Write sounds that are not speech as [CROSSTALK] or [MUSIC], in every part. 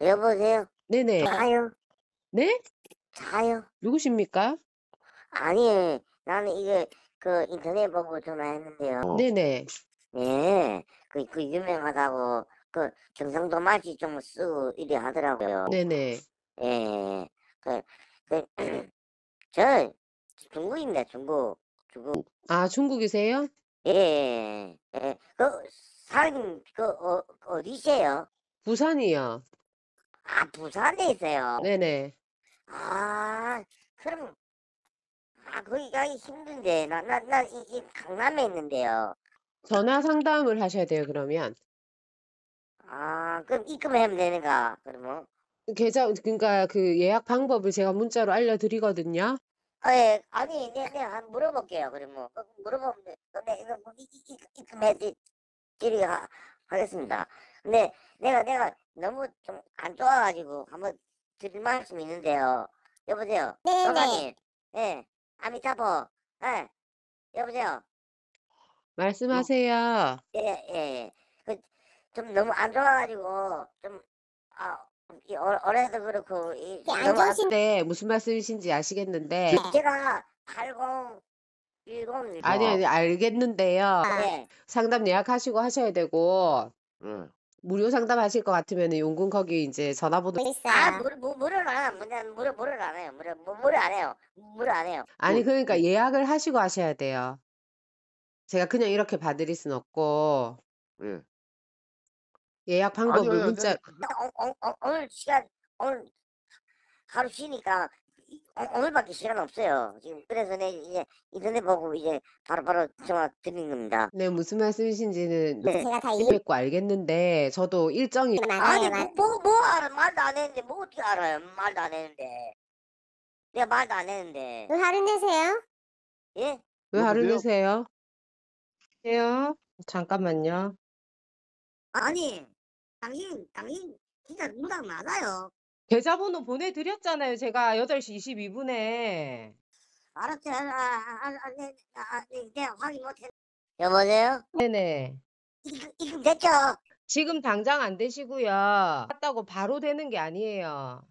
여보세요? 네네. 자요? 네? 자요? 누구십니까? 아니, 나는 이게 그 인터넷 보고 전화했는데요. 어. 네네. 네, 그, 그 유명하다고 그 경상도 맛이 좀 쓰고 이래 하더라고요. 네네. 예, 그, 그, [CLEARS THROAT] 저 중국입니다, 중국. 중국. 아, 중국이세요? 예, 예. 예. 그, 산, 그, 어, 어디세요? 부산이요. 아, 부산에 있어요. 네네. 아, 그럼, 아, 거기 가기 힘든데. 나, 나, 나, 이, 이 강남에 있는데요. 전화 상담을 하셔야 돼요, 그러면. 아, 그럼 입금하면 되는가, 그러면? 계좌, 그러니까 그 예약 방법을 제가 문자로 알려드리거든요. 아, 예, 아니, 네, 네, 한번 물어볼게요, 그러면. 어, 물어보면, 돼. 어, 네, 이거, 뭐 이, 이, 이, 입금해야지. 길이가, 하겠습니다. 근데 내가 내가 너무 좀 안 좋아가지고 한번 드릴 말씀이 있는데요. 여보세요. 네네. 선생님. 네. 예. 아미타보. 예. 여보세요. 말씀하세요. 예, 예, 예. 그, 좀 너무 안 좋아가지고, 좀, 아, 이 어- 어려서 그렇고, 이, 네, 안 너무 좋으신- 네, 무슨 말씀이신지 아시겠는데, 제가 80 일곱 아니, 아니, 알겠는데요. 네. 상담 예약하시고 하셔야 되고, 응. 네. 무료 상담 하실 것 같으면 용궁 거기 이제 전화번호. 아, 있어요. 아, 물, 물, 물을 안, 해요. 그냥 안 해요. 물을, 물, 물안 해요. 물을 안 해요. 아니, 그러니까 예약을 하시고 하셔야 돼요. 제가 그냥 이렇게 봐드릴 순 없고, 예. 약 방법을 아니, 문자, 어, 어, 어, 오늘 시간, 오늘 하루 쉬니까 어, 오늘밖에 시간 없어요. 지금 그래서 내 이제 인터넷 보고 이제 바로바로 전화 드린 겁니다. 네, 무슨 말씀이신지는 네. 제가 다 이해 뵙고 알겠는데 저도 일정이 아, 아니, 맞요 네, 맞... 뭐, 뭐, 뭐 알아. 말도 안 했는데, 뭐 어떻게 알아요. 말도 안 했는데. 내가 말도 안 했는데. 오늘 하루 내세요. 예? 왜 화를 여세요 내세요? 해요. 네, 잠깐만요. 아니, 당신, 당신 진짜 농담 맞아요. 계좌번호 보내드렸잖아요. 제가 8시 22분에. 알았지, 아, 아, 아, 아, 네, 아, 아 네, 내가 네, 확인 못했. 여보세요? 네네. 이금, 이금 됐죠? 지금 당장 안 되시고요. 했다고 바로 되는 게 아니에요.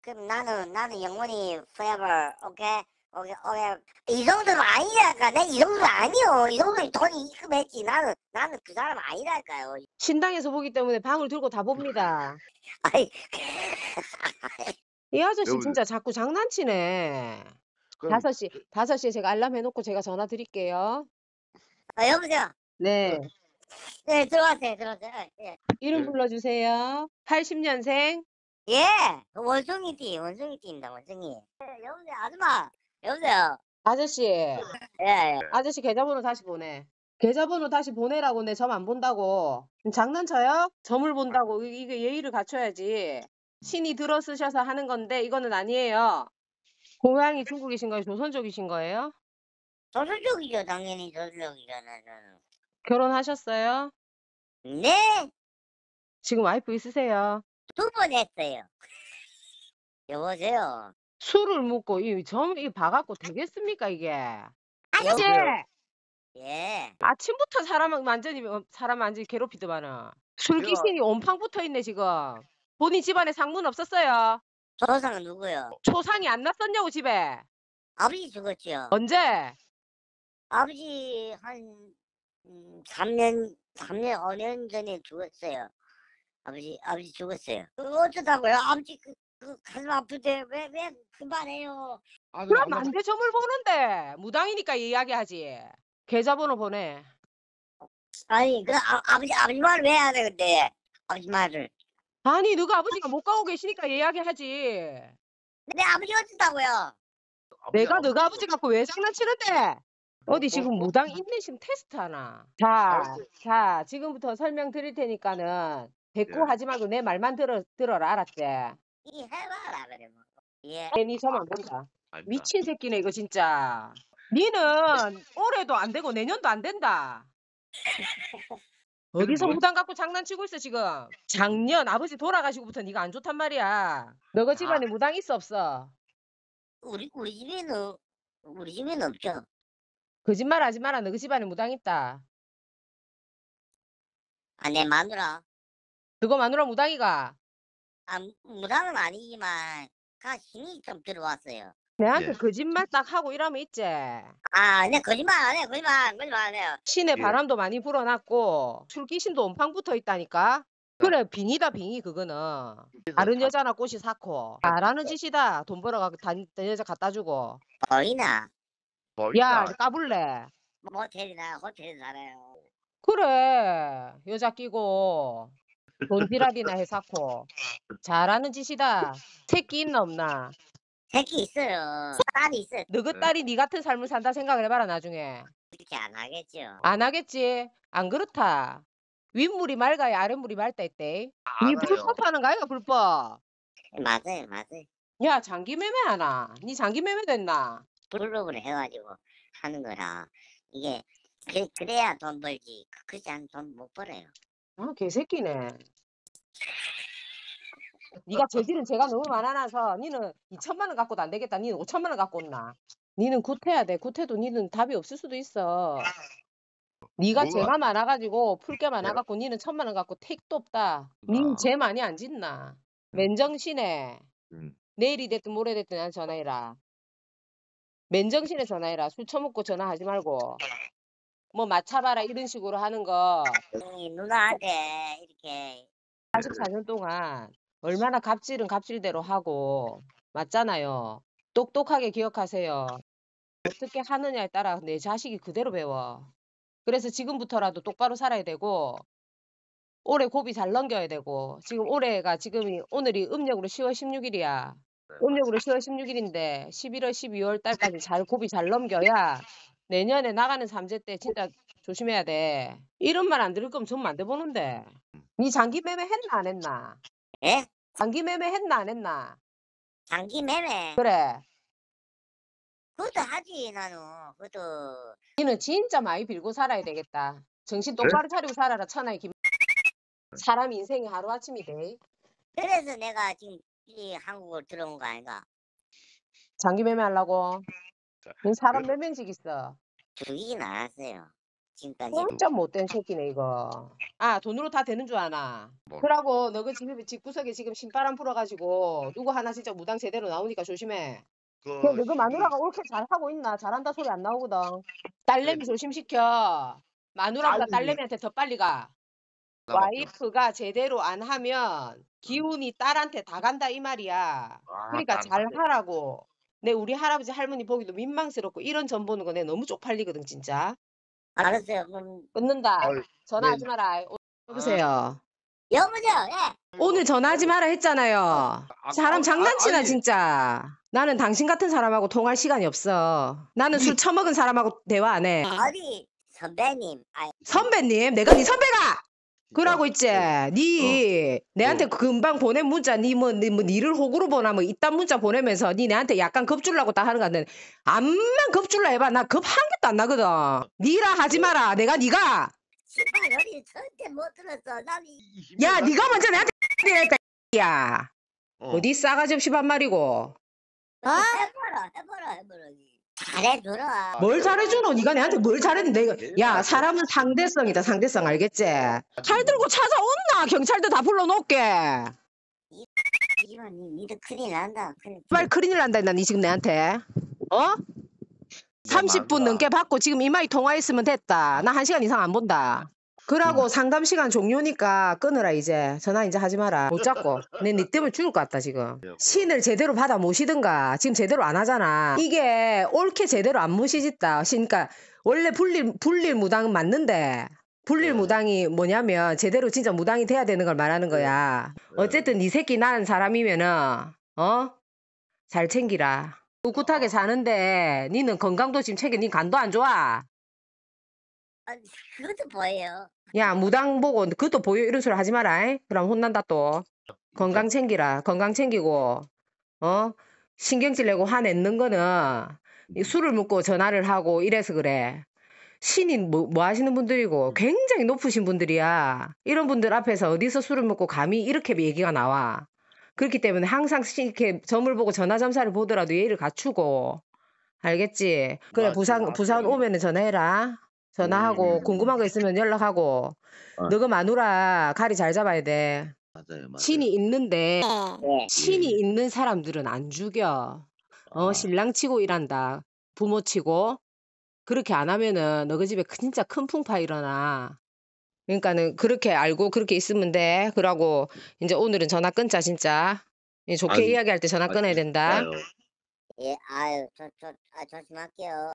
그럼 나는, 나는 영원히 forever, 오케이? 어, 어, 이 정도는 아니라까 그러니까 내이 정도 아니요. 이 정도 돈이 입금했지. 나는, 나는 그 사람 아니랄까요 신당에서 보기 때문에 방을 들고 다 봅니다. [LAUGHS] 아이, 이 아저씨 진짜 자꾸 장난치네. 그 다섯 시 다섯 시에 제가 알람 해놓고 제가 전화 드릴게요. 아, 여보세요. 네. 네, 들어가세요들어가세요 어, 예, 예. 이름 네. 불러주세요. 80년생. 예, 원숭이띠, 원숭이띠입니다. 원숭이. 예, 여보세요. 아줌마. 여보세요. 아저씨, 예, 예. 아저씨 계좌번호 다시 보내. 계좌번호 다시 보내라고 내 점 안 본다고. 장난쳐요? 점을 본다고. 이- 게 예의를 갖춰야지. 신이 들어 쓰셔서 하는 건데 이거는 아니에요. 고향이 중국이신 거예요? 조선족이신 거예요? 조선족이죠, 당연히 조선족이잖아요 결혼하셨어요? 네, 지금 와이프 있으세요? 두 번 했어요. 여보세요. 술을 먹고 이 점이 봐갖고 되겠습니까 이게? 아저씨 아, 네. 예. 아침부터 사람 완전히 어, 사람 완전히 괴롭히더만은 술 귀신이 온팡 붙어 있네 지금. 본인 집안에 상문 없었어요? 조상은 누구요? 어. 초상이 안 났었냐고 집에? 아버지 죽었지요. 언제? 아버지 한 음, 3년 3년 5년 전에 죽었어요. 아버지 아버지 죽었어요. 그 어쩌다고요? 아버지 그그 가슴 아프대왜 왜 그만해요? 아, 그럼 안 돼. 점을 보는데. 무당이니까 이야기하지. 계좌번호 보내. 아니 그 아, 아버지 아버지 말을 왜 해야 돼 근데 아버지 말을 아니, 누가 아버지가 못 가고 계시니까 이야기하지. 내 아버지 어쩐다고요? 내가 누가 아버지 갖고 왜 장난치는데? 어, 어디 어, 지금 어. 무당 인내심 테스트 하나. 아, 자, 자, 지금부터 설명 드릴 테니까는 대꾸 예. 하지 말고 내 말만 들어 들어라 알았지? 이 해봐라 그래 뭐. 예. 괜히 서면 안다 미친 새끼네 이거 진짜. 니는 올해도 안 되고 내년도 안 된다. 어디서 [LAUGHS] 뭐- 부담 갖고 장난치고 있어 지금. 작년 아버지 돌아가시고부터 네가 안 좋단 말이야. 너가 아. 집안에 무당 있어 없어? 우리 우리 집에는 우리 집에는 없죠. 거짓말 하지 마라. 너가 집안에 무당 있다. 아내 마누라 그거 마누라 무당이가 아, 무당은 아니지만 가신이좀 들어왔어요. 내한테 예. 거짓말 딱 하고 이러면 있지. 아, 네 거짓말 안해 거짓말, 안- 거짓말 안 해요. 신의 예. 바람도 많이 불어났고 출귀신도 온팡 붙어 있다니까. 아. 그래 빙이다 빙이 그거는 다른 여자나 꽃이 사코 잘라는 짓이다 돈 벌어가 다른 여자 갖다 주고 거이나야 까불래 모텔이나 호텔에 살해요 그래 여자 끼고 돈지랄이나 해사코 잘하는 짓이다 새끼 있나 없나 새끼 있어요. 딸이 있어 너그 네. 딸이 네 같은 삶을 산다 생각을 해봐라 나중에 그렇게안 하겠죠. 안 하겠지 안 그렇다 윗물이 맑아야 아랫물이 맑다 했대 이 알아요. 불법하는 거 아이가 불법 맞아요, 맞아요. 야 장기 매매 하나 니 장기 매매 됐나 블로그를 해가지고 하는 거라 이게 그, 래야돈 벌지. 그렇지 않으면 돈 못 벌어요. 아, 개새끼네. 네가 [LAUGHS] 재질은 제가 너무 많아놔서 니는 2천만 원 갖고도 안 되겠다. 니는 5천만 원 갖고 온나. 니는 굿해야 돼. 굿해도 니는 답이 없을 수도 있어. 네가 죄가 많아가지고 풀게 네. 많아갖고 니는 천만 원 갖고 택도 없다. 니는 아. 죄 많이 안 짓나. 음. 맨정신에 음. 내일이 됐든 모레 됐든 난 전화해라. 맨정신에 전화해라. 술 처먹고 전화하지 말고. 뭐 맞춰봐라 이런 식으로 하는 거이 누나한테 이렇게 44년 동안 얼마나 갑질은 갑질대로 하고 맞잖아요. 똑똑하게 기억하세요. 어떻게 하느냐에 따라 내 자식이 그대로 배워. 그래서 지금부터라도 똑바로 살아야 되고 올해 고비 잘 넘겨야 되고 지금 올해가 지금이 오늘이 음력으로 10월 16일이야. 아, 음력으로 10월 16일인데 11월 12월 달까지 잘 고비 잘 넘겨야 내년에 나가는 삼재 때 진짜 조심해야 돼. 이런 말 안 들을 거면 전안 돼보는데. 니 장기 매매 했나 안 했나? 예? 장기 매매 했나 안 했나? 장기 매매. 그래. 그것도 하지 나는. 그것도 니는 진짜 많이 빌고 살아야 되겠다. 정신 똑바로 차리고 살아라 천하의 김. 사람 인생이 하루아침이 돼. 그래서 내가 지금 이 한국을 들어온 거 아닌가? 장기 매매 하려고. 그러니까 그 사람 몇 명씩 있어? 저기 나왔어요. 지금까지. 진짜 못된 새끼네 이거. 아 돈으로 다 되는 줄 아나. 뭐. 그러고 너그 집 집구석에 지금 신바람 불어가지고 누구 하나 진짜 무당 제대로 나오니까 조심해. 그 너그 마누라가 옳게 잘 하고 있나 잘한다 소리 안 나오거든. 딸내미 네. 조심시켜. 마누라보 딸내미한테 더 빨리 가. 와이프가 제대로 안 하면 기운이 딸한테 다 간다 이 말이야. 아, 그러니까 잘 하라고. 내 우리 할아버지 할머니 보기도 민망스럽고 이런 점 보는 거내 너무 쪽팔리거든 진짜. 알았어요. 그럼 끊는다. 아유, 전화하지 네. 마라. 아, 아. 여보세요. 여보세요. 예. 오늘 전화하지 마라 했잖아요. 아, 사람 장난치나 진짜. 나는 당신 같은 사람하고 통할 시간이 없어. 나는 술 음. 처먹은 사람하고 대화 안 해. 아니 선배님. 아 선배님, 내가 네 선배가 그러고 있지. 어, 네. 니 어. 내한테 어. 금방 보낸 문자 니뭐 니, 뭐, 니를 호구로 보나 뭐 이딴 문자 보내면서 니 내한테 약간 겁줄라고 다 하는 거 같은데 암만 겁줄라 해봐 나 겁한것도안 나거든. 니라 하지 마라. 내가 니가. 아, 야 니가 먼저 내한테 했다 [LAUGHS] 야. 어. 디 싸가지 없이 반말이고. 어? 어. 해보라 해보라 해보라. 잘해주라. 뭘 잘해주노? 니가 내한테 뭘 잘했는데? 이거. 네, 야, 사람은 상대성이다. 상대성 알겠지? 잘 들고 찾아온나? 경찰도 다 불러놓게. 이런 니도 큰일 난다. 큰일. 빨리 큰일 난다. 난니 지금 내한테. 어? 30분 넘게 받고 지금 이마이 통화했으면 됐다. 나 1시간 이상 안 본다. 그러고 음. 상담 시간 종료니까 끊으라 이제 전화 이제 하지 마라 못 잡고 내네 때문에 네 죽을 것 같다 지금 뭐. 신을 제대로 받아 모시든가 지금 제대로 안 하잖아 이게 옳게 제대로 안 모시짓다 그러니까 원래 불릴 불릴 무당은 맞는데 불릴 네. 무당이 뭐냐면 제대로 진짜 무당이 돼야 되는 걸 말하는 거야 네. 네. 어쨌든 이 새끼 나는 사람이면은 어잘 챙기라 아. 꿋꿋하게 사는데 니는 건강도 지금 챙겨 니 간도 안 좋아 아니, 그것도 보여요. 야, 무당 복고 그것도 보여 이런 소리 하지 마라. 그럼 혼난다 또. 네. 건강 챙기라. 건강 챙기고 어? 신경질 내고 화내는 거는 네. 술을 먹고 전화를 하고 이래서 그래. 신인 뭐, 뭐 하시는 분들이고 네. 굉장히 높으신 분들이야. 이런 분들 앞에서 어디서 술을 먹고 감히 이렇게 얘기가 나와. 그렇기 때문에 항상 시- 이렇게 점을 보고 전화 점사를 보더라도 예의를 갖추고 알겠지? 그래 맞지, 부산 맞지. 부산 오면은 전화해라. 전화하고 음. 궁금한 거 있으면 연락하고 어. 너가 마누라 가리 잘 잡아야 돼. 맞아요, 맞아요. 신이 있는데 네. 네. 친이 예. 있는 사람들은 안 죽여. 어 아. 신랑 치고 일한다. 부모 치고 그렇게 안 하면은 너그 집에 진짜 큰 풍파 일어나. 그러니까는 그렇게 알고 그렇게 있으면 돼. 그러고 이제 오늘은 전화 끊자 진짜. 좋게 아유, 이야기할 때 전화 끊어야 된다. 아유. 예, 아유, 저, 저, 아, 조심할게요.